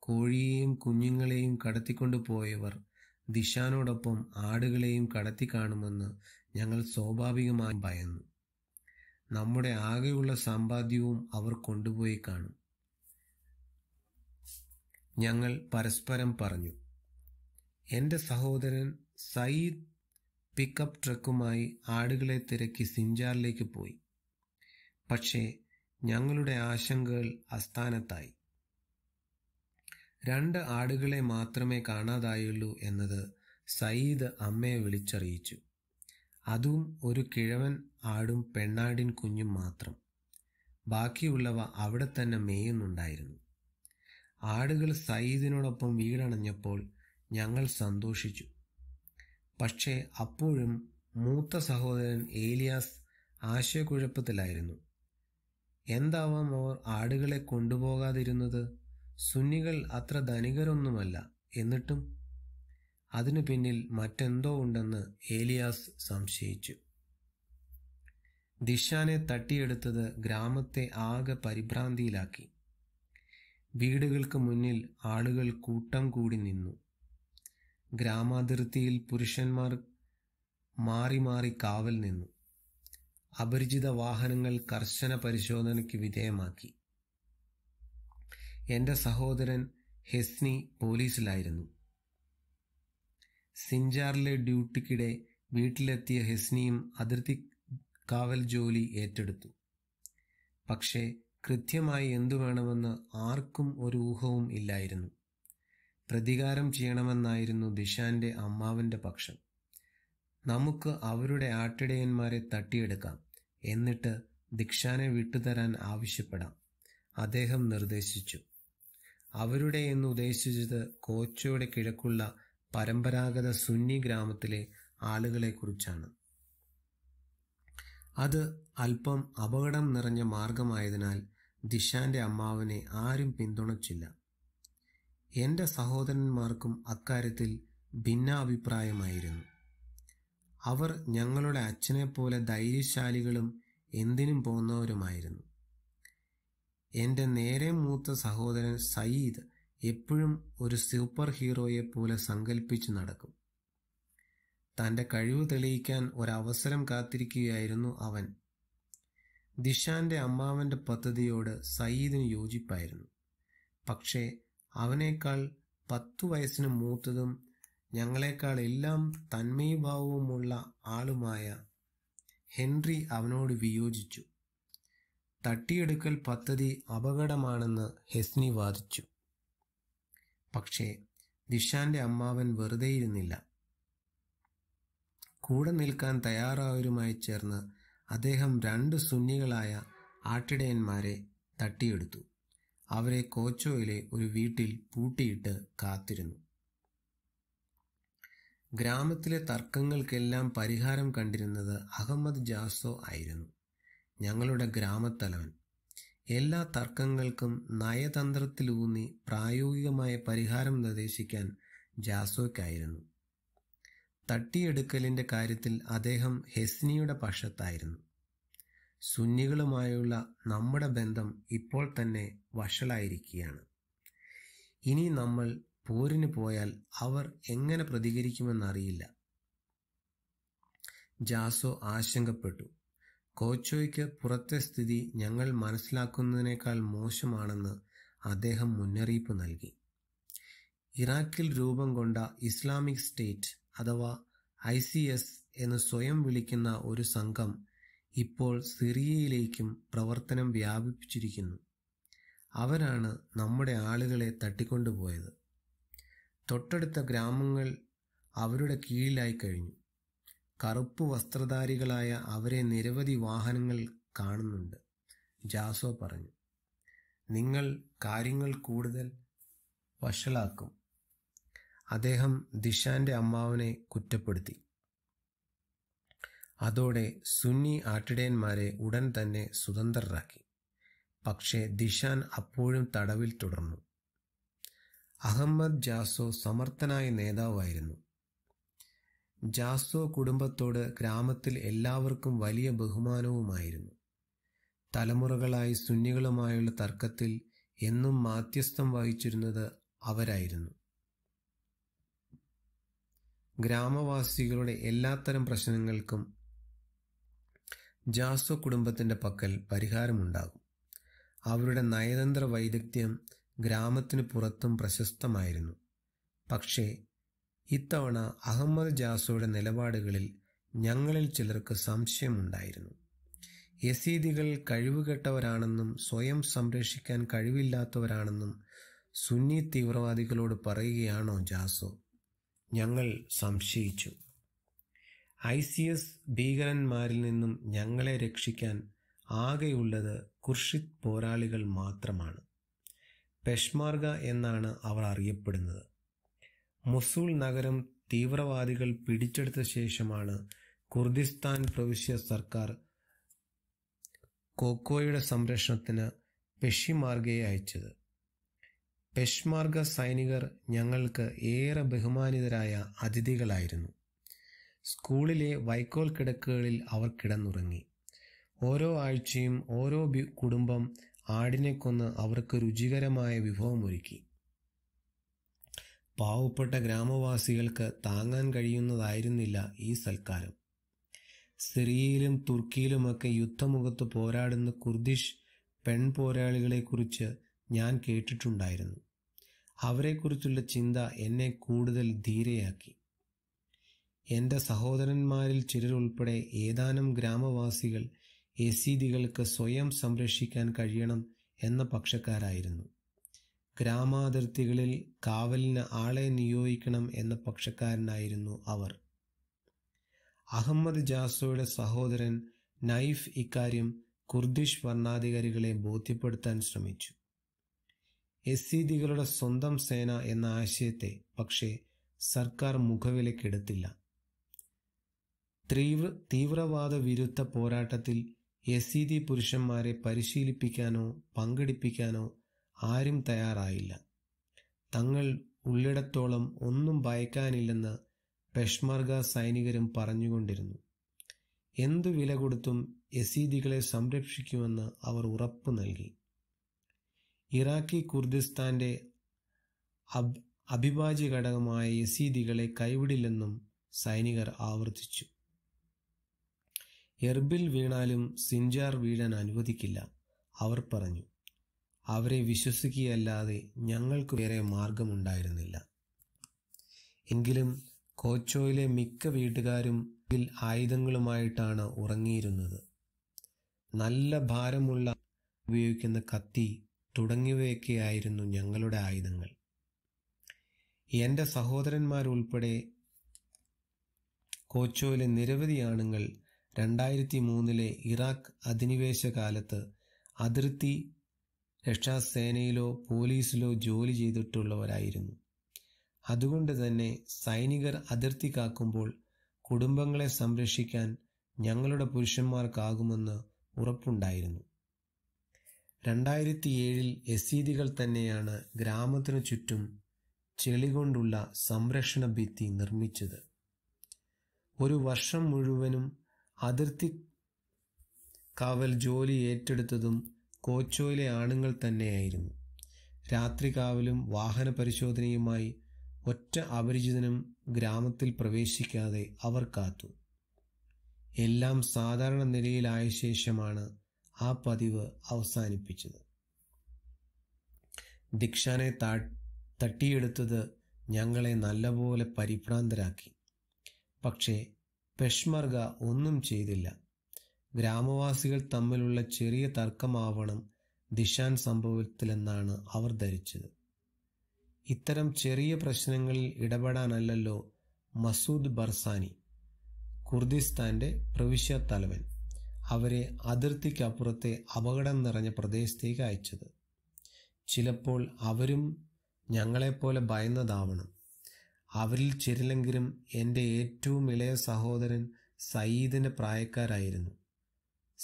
[SPEAKER 1] കോഴിയെയും കുഞ്ഞുങ്ങളെയും കടത്തിക്കൊണ്ടു പോയവർ ദിശാനോടൊപ്പം ആടുകളെയും കടത്തി കാണുമെന്ന് ഞങ്ങൾ സ്വാഭാവികമായി ഭയന്നു നമ്മുടെ ആകെയുള്ള സമ്പാദ്യവും അവർ കൊണ്ടുപോയി കാണും ഞങ്ങൾ പരസ്പരം പറഞ്ഞു എൻ്റെ സഹോദരൻ സയ്യിദ് പിക്കപ്പ് ട്രക്കുമായി ആടുകളെ തിരക്കി സിഞ്ചാറിലേക്ക് പോയി പക്ഷേ ഞങ്ങളുടെ ആശങ്കകൾ അസ്ഥാനത്തായി രണ്ട് ആടുകളെ മാത്രമേ കാണാതായുള്ളൂ എന്നത് സയ്യിദ് അമ്മയെ വിളിച്ചറിയിച്ചു അതും ഒരു കിഴവൻ ആടും പെണ്ണാടിൻ കുഞ്ഞും മാത്രം ബാക്കിയുള്ളവ അവിടെ തന്നെ മേയുന്നുണ്ടായിരുന്നു ആടുകൾ സയ്യിദിനോടൊപ്പം വീടണഞ്ഞപ്പോൾ ഞങ്ങൾ സന്തോഷിച്ചു പക്ഷേ അപ്പോഴും മൂത്ത സഹോദരൻ ഏലിയാസ് ആശയക്കുഴപ്പത്തിലായിരുന്നു എന്താവാം അവർ ആടുകളെ കൊണ്ടുപോകാതിരുന്നത് സുന്നികൾ അത്ര ധനികരൊന്നുമല്ല എന്നിട്ടും അതിനു പിന്നിൽ മറ്റെന്തോ ഉണ്ടെന്ന് ഏലിയാസ് സംശയിച്ചു ദിഷാനെ തട്ടിയെടുത്തത് ഗ്രാമത്തെ ആകെ പരിഭ്രാന്തിയിലാക്കി വീടുകൾക്ക് മുന്നിൽ ആളുകൾ കൂട്ടം കൂടി നിന്നു ഗ്രാമാതിർത്തിയിൽ പുരുഷന്മാർ മാറി മാറി കാവൽ നിന്നു അപരിചിത വാഹനങ്ങൾ കർശന പരിശോധനയ്ക്ക് വിധേയമാക്കി എന്റെ സഹോദരൻ ഹെസ്നി പോലീസിലായിരുന്നു സിഞ്ചാറിലെ ഡ്യൂട്ടിക്കിടെ വീട്ടിലെത്തിയ ഹെസ്നിയും അതിർത്തി കാവൽ ജോലി ഏറ്റെടുത്തു പക്ഷേ കൃത്യമായി എന്തു വേണമെന്ന് ആർക്കും ഒരു ഊഹവും ഇല്ലായിരുന്നു പ്രതികാരം ചെയ്യണമെന്നായിരുന്നു ദിശാന്റെ അമ്മാവന്റെ പക്ഷം നമുക്ക് അവരുടെ ആട്ടിടയന്മാരെ തട്ടിയെടുക്കാം എന്നിട്ട് ദിക്ഷാനെ വിട്ടുതരാൻ ആവശ്യപ്പെടാം അദ്ദേഹം നിർദ്ദേശിച്ചു അവരുടെ എന്ന് ഉദ്ദേശിച്ചത് കോച്ചയുടെ കിഴക്കുള്ള പരമ്പരാഗത സുന്നി ഗ്രാമത്തിലെ ആളുകളെക്കുറിച്ചാണ് അത് അല്പം അപകടം നിറഞ്ഞ മാർഗമായതിനാൽ ദിഷാന്റെ അമ്മാവനെ ആരും പിന്തുണച്ചില്ല എന്റെ സഹോദരന്മാർക്കും അക്കാര്യത്തിൽ ഭിന്നാഭിപ്രായമായിരുന്നു അവർ ഞങ്ങളുടെ അച്ഛനെ പോലെ ധൈര്യശാലികളും എന്തിനും പോകുന്നവരുമായിരുന്നു എൻ്റെ നേരെ മൂത്ത സഹോദരൻ സയ്യിദ് എപ്പോഴും ഒരു സൂപ്പർ ഹീറോയെ പോലെ സങ്കല്പിച്ചു നടക്കും തൻ്റെ കഴിവ് തെളിയിക്കാൻ ഒരവസരം കാത്തിരിക്കുകയായിരുന്നു അവൻ ദിഷാന്റെ അമ്മാവന്റെ പദ്ധതിയോട് സയ്യിദിന് യോജിപ്പായിരുന്നു പക്ഷേ അവനേക്കാൾ പത്തു വയസ്സിന് മൂത്തതും ഞങ്ങളെക്കാൾ എല്ലാം തന്മയഭാവവുമുള്ള ആളുമായ ഹെൻറി അവനോട് വിയോജിച്ചു തട്ടിയെടുക്കൽ പദ്ധതി അപകടമാണെന്ന് ഹെസ്നി വാദിച്ചു പക്ഷേ ദിഷാന്റെ അമ്മാവൻ വെറുതെയിരുന്നില്ല കൂടെ നിൽക്കാൻ തയ്യാറായവരുമായി ചേർന്ന് അദ്ദേഹം രണ്ട് സുന്നികളായ ആട്ടിടയന്മാരെ തട്ടിയെടുത്തു അവരെ കോച്ചോയിലെ ഒരു വീട്ടിൽ പൂട്ടിയിട്ട് കാത്തിരുന്നു ഗ്രാമത്തിലെ തർക്കങ്ങൾക്കെല്ലാം പരിഹാരം കണ്ടിരുന്നത് അഹമ്മദ് ജാസോ ആയിരുന്നു ഞങ്ങളുടെ ഗ്രാമത്തലവൻ എല്ലാ തർക്കങ്ങൾക്കും നയതന്ത്രത്തിലൂന്നി പ്രായോഗികമായ പരിഹാരം നിർദ്ദേശിക്കാൻ ജാസോയ്ക്കായിരുന്നു തട്ടിയെടുക്കലിൻ്റെ കാര്യത്തിൽ അദ്ദേഹം ഹെസ്നിയുടെ പക്ഷത്തായിരുന്നു സുന്നികളുമായുള്ള നമ്മുടെ ബന്ധം ഇപ്പോൾ തന്നെ വഷളായിരിക്കുകയാണ് ഇനി നമ്മൾ പോരിന് പോയാൽ അവർ എങ്ങനെ പ്രതികരിക്കുമെന്നറിയില്ല ജാസോ ആശങ്കപ്പെട്ടു കോച്ചോയ്ക്ക് പുറത്തെ സ്ഥിതി ഞങ്ങൾ മനസ്സിലാക്കുന്നതിനേക്കാൾ മോശമാണെന്ന് അദ്ദേഹം മുന്നറിയിപ്പ് നൽകി ഇറാഖിൽ രൂപം കൊണ്ട ഇസ്ലാമിക് സ്റ്റേറ്റ് അഥവാ ഐ സി എസ് എന്ന് സ്വയം വിളിക്കുന്ന ഒരു സംഘം ഇപ്പോൾ സിറിയയിലേക്കും പ്രവർത്തനം വ്യാപിപ്പിച്ചിരിക്കുന്നു അവരാണ് നമ്മുടെ ആളുകളെ തട്ടിക്കൊണ്ടുപോയത് തൊട്ടടുത്ത ഗ്രാമങ്ങൾ അവരുടെ കീഴിലായി കഴിഞ്ഞു കറുപ്പ് വസ്ത്രധാരികളായ അവരെ നിരവധി വാഹനങ്ങൾ കാണുന്നുണ്ട് ജാസോ പറഞ്ഞു നിങ്ങൾ കാര്യങ്ങൾ കൂടുതൽ വഷളാക്കും അദ്ദേഹം ദിഷാന്റെ അമ്മാവനെ കുറ്റപ്പെടുത്തി അതോടെ സുന്നി ആട്ടിടയന്മാരെ ഉടൻ തന്നെ സ്വതന്ത്രരാക്കി പക്ഷേ ദിഷാൻ അപ്പോഴും തടവിൽ തുടർന്നു അഹമ്മദ് ജാസോ സമർത്ഥനായ നേതാവായിരുന്നു ജാസ്തോ കുടുംബത്തോട് ഗ്രാമത്തിൽ എല്ലാവർക്കും വലിയ ബഹുമാനവുമായിരുന്നു തലമുറകളായി സുന്നികളുമായുള്ള തർക്കത്തിൽ എന്നും മാധ്യസ്ഥം വഹിച്ചിരുന്നത് അവരായിരുന്നു ഗ്രാമവാസികളുടെ എല്ലാത്തരം പ്രശ്നങ്ങൾക്കും ജാസോ കുടുംബത്തിൻ്റെ പക്കൽ പരിഹാരമുണ്ടാകും അവരുടെ നയതന്ത്ര വൈദഗ്ധ്യം ഗ്രാമത്തിന് പുറത്തും പ്രശസ്തമായിരുന്നു പക്ഷേ ഇത്തവണ അഹമ്മദ് ജാസോയുടെ നിലപാടുകളിൽ ഞങ്ങളിൽ ചിലർക്ക് സംശയമുണ്ടായിരുന്നു യസീദികൾ കഴിവുകെട്ടവരാണെന്നും സ്വയം സംരക്ഷിക്കാൻ കഴിവില്ലാത്തവരാണെന്നും സുന്നി തീവ്രവാദികളോട് പറയുകയാണോ ജാസോ ഞങ്ങൾ സംശയിച്ചു ഐ സി എസ് ഭീകരന്മാരിൽ നിന്നും ഞങ്ങളെ രക്ഷിക്കാൻ ആകെയുള്ളത് ഖുർഷിദ് പോരാളികൾ മാത്രമാണ് പെഷ്മാർഗ എന്നാണ് അവർ അറിയപ്പെടുന്നത് മൊസൂൾ നഗരം തീവ്രവാദികൾ പിടിച്ചെടുത്ത ശേഷമാണ് കുർദിസ്ഥാൻ പ്രവിശ്യ സർക്കാർ കോക്കോയുടെ സംരക്ഷണത്തിന് പെഷിമാർഗയെ അയച്ചത് പെഷ്മാർഗ സൈനികർ ഞങ്ങൾക്ക് ഏറെ ബഹുമാനിതരായ അതിഥികളായിരുന്നു സ്കൂളിലെ വൈക്കോൽ കിടക്കുകളിൽ അവർ കിടന്നുറങ്ങി ഓരോ ആഴ്ചയും ഓരോ കുടുംബം ആടിനെ കൊന്ന് അവർക്ക് രുചികരമായ വിഭവം ഒരുക്കി പാവപ്പെട്ട ഗ്രാമവാസികൾക്ക് താങ്ങാൻ കഴിയുന്നതായിരുന്നില്ല ഈ സൽക്കാരം സിറിയയിലും തുർക്കിയിലുമൊക്കെ യുദ്ധമുഖത്ത് പോരാടുന്ന കുർദിഷ് പെൺപോരാളികളെക്കുറിച്ച് ഞാൻ കേട്ടിട്ടുണ്ടായിരുന്നു അവരെക്കുറിച്ചുള്ള ചിന്ത എന്നെ കൂടുതൽ ധീരയാക്കി എൻ്റെ സഹോദരന്മാരിൽ ചിലരുൾപ്പെടെ ഏതാനും ഗ്രാമവാസികൾ എസീദികൾക്ക് സ്വയം സംരക്ഷിക്കാൻ കഴിയണം എന്ന പക്ഷക്കാരായിരുന്നു ഗ്രാമാതിർത്തികളിൽ കാവലിന് ആളെ നിയോഗിക്കണം എന്ന പക്ഷക്കാരനായിരുന്നു അവർ അഹമ്മദ് ജാസോയുടെ സഹോദരൻ നൈഫ് ഇക്കാര്യം കുർദിഷ് വർണ്ണാധികാരികളെ ബോധ്യപ്പെടുത്താൻ ശ്രമിച്ചു എസ്സീദികളുടെ സ്വന്തം സേന എന്ന ആശയത്തെ പക്ഷേ സർക്കാർ മുഖവിലക്കെടുത്തില്ല തീവ്ര തീവ്രവാദ വിരുദ്ധ പോരാട്ടത്തിൽ ദി പുരുഷന്മാരെ പരിശീലിപ്പിക്കാനോ പങ്കെടുപ്പിക്കാനോ ആരും തയ്യാറായില്ല തങ്ങൾ ഉള്ളിടത്തോളം ഒന്നും ഭയക്കാനില്ലെന്ന് പെഷ്മർഗ സൈനികരും പറഞ്ഞുകൊണ്ടിരുന്നു എന്തു വില കൊടുത്തും യസീദികളെ സംരക്ഷിക്കുമെന്ന് അവർ ഉറപ്പു നൽകി ഇറാഖി കുർദിസ്ഥാന്റെ അബ് അഭിഭാജ്യ ഘടകമായ യസീദികളെ കൈവിടില്ലെന്നും സൈനികർ ആവർത്തിച്ചു എർബിൽ വീണാലും സിഞ്ചാർ വീഴാൻ അനുവദിക്കില്ല അവർ പറഞ്ഞു അവരെ വിശ്വസിക്കുകയല്ലാതെ ഞങ്ങൾക്ക് വേറെ മാർഗമുണ്ടായിരുന്നില്ല എങ്കിലും കോച്ചോയിലെ മിക്ക വീട്ടുകാരും ഇതിൽ ആയുധങ്ങളുമായിട്ടാണ് ഉറങ്ങിയിരുന്നത് നല്ല ഭാരമുള്ള ഉപയോഗിക്കുന്ന കത്തി തുടങ്ങിയവയൊക്കെയായിരുന്നു ഞങ്ങളുടെ ആയുധങ്ങൾ എൻ്റെ സഹോദരന്മാരുൾപ്പെടെ കോച്ചോയിലെ നിരവധി ആണുങ്ങൾ രണ്ടായിരത്തി മൂന്നിലെ ഇറാഖ് അധിനിവേശ കാലത്ത് അതിർത്തി രക്ഷാസേനയിലോ പോലീസിലോ ജോലി ചെയ്തിട്ടുള്ളവരായിരുന്നു അതുകൊണ്ട് തന്നെ സൈനികർ അതിർത്തി കാക്കുമ്പോൾ കുടുംബങ്ങളെ സംരക്ഷിക്കാൻ ഞങ്ങളുടെ പുരുഷന്മാർക്കാകുമെന്ന് ഉറപ്പുണ്ടായിരുന്നു രണ്ടായിരത്തി ഏഴിൽ എസീദികൾ തന്നെയാണ് ഗ്രാമത്തിനു ചുറ്റും ചെളി കൊണ്ടുള്ള സംരക്ഷണ ഭിത്തി നിർമ്മിച്ചത് ഒരു വർഷം മുഴുവനും അതിർത്തി കാവൽ ജോലി ഏറ്റെടുത്തതും കോച്ചോയിലെ ആണുങ്ങൾ തന്നെയായിരുന്നു രാത്രി കാവലും വാഹന പരിശോധനയുമായി ഒറ്റ അപരിചിതനും ഗ്രാമത്തിൽ പ്രവേശിക്കാതെ അവർ കാത്തു എല്ലാം സാധാരണ നിലയിലായ ശേഷമാണ് ആ പതിവ് അവസാനിപ്പിച്ചത് ദിക്ഷാനെ താ തട്ടിയെടുത്തത് ഞങ്ങളെ നല്ലപോലെ പരിഭ്രാന്തരാക്കി പക്ഷേ പെഷ്മർഗ ഒന്നും ചെയ്തില്ല ഗ്രാമവാസികൾ തമ്മിലുള്ള ചെറിയ തർക്കമാവണം ദിശാൻ സംഭവത്തിലെന്നാണ് അവർ ധരിച്ചത് ഇത്തരം ചെറിയ പ്രശ്നങ്ങളിൽ ഇടപെടാനല്ലല്ലോ മസൂദ് ബർസാനി കുർദിസ്ഥാന്റെ പ്രവിശ്യ തലവൻ അവരെ അതിർത്തിക്കപ്പുറത്തെ അപകടം നിറഞ്ഞ പ്രദേശത്തേക്ക് അയച്ചത് ചിലപ്പോൾ അവരും ഞങ്ങളെപ്പോലെ ഭയന്നതാവണം അവരിൽ ചിരിലെങ്കിലും എൻ്റെ ഏറ്റവും ഇളയ സഹോദരൻ സയീദിൻ്റെ പ്രായക്കാരായിരുന്നു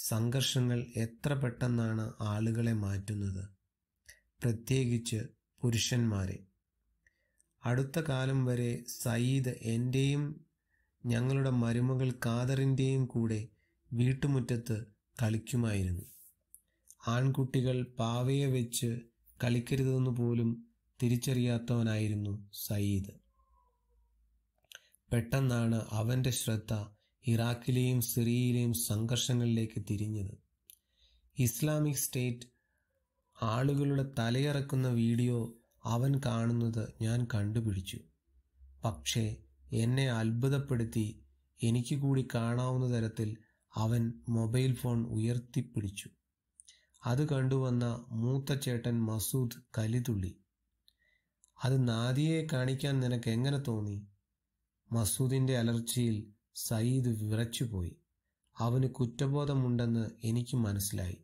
[SPEAKER 1] സംഘർഷങ്ങൾ എത്ര പെട്ടെന്നാണ് ആളുകളെ മാറ്റുന്നത് പ്രത്യേകിച്ച് പുരുഷന്മാരെ അടുത്ത കാലം വരെ സയ്യിദ് എൻ്റെയും ഞങ്ങളുടെ മരുമകൾ കാദറിൻ്റെയും കൂടെ വീട്ടുമുറ്റത്ത് കളിക്കുമായിരുന്നു ആൺകുട്ടികൾ പാവയെ വെച്ച് കളിക്കരുതെന്ന് പോലും തിരിച്ചറിയാത്തവനായിരുന്നു സയ്യിദ് പെട്ടെന്നാണ് അവൻ്റെ ശ്രദ്ധ ഇറാഖിലെയും സിറിയയിലെയും സംഘർഷങ്ങളിലേക്ക് തിരിഞ്ഞത് ഇസ്ലാമിക് സ്റ്റേറ്റ് ആളുകളുടെ തലയിറക്കുന്ന വീഡിയോ അവൻ കാണുന്നത് ഞാൻ കണ്ടുപിടിച്ചു പക്ഷേ എന്നെ അത്ഭുതപ്പെടുത്തി എനിക്ക് കൂടി കാണാവുന്ന തരത്തിൽ അവൻ മൊബൈൽ ഫോൺ ഉയർത്തിപ്പിടിച്ചു അത് കണ്ടുവന്ന മൂത്ത ചേട്ടൻ മസൂദ് കലിതുള്ളി അത് നാദിയെ കാണിക്കാൻ നിനക്ക് എങ്ങനെ തോന്നി മസൂദിൻ്റെ അലർച്ചയിൽ സയ്യിദ് വിറച്ചുപോയി അവന് കുറ്റബോധമുണ്ടെന്ന് എനിക്ക് മനസ്സിലായി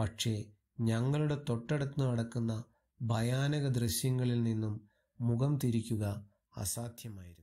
[SPEAKER 1] പക്ഷേ ഞങ്ങളുടെ തൊട്ടടുത്ത് നടക്കുന്ന ഭയാനക ദൃശ്യങ്ങളിൽ നിന്നും മുഖം തിരിക്കുക അസാധ്യമായിരുന്നു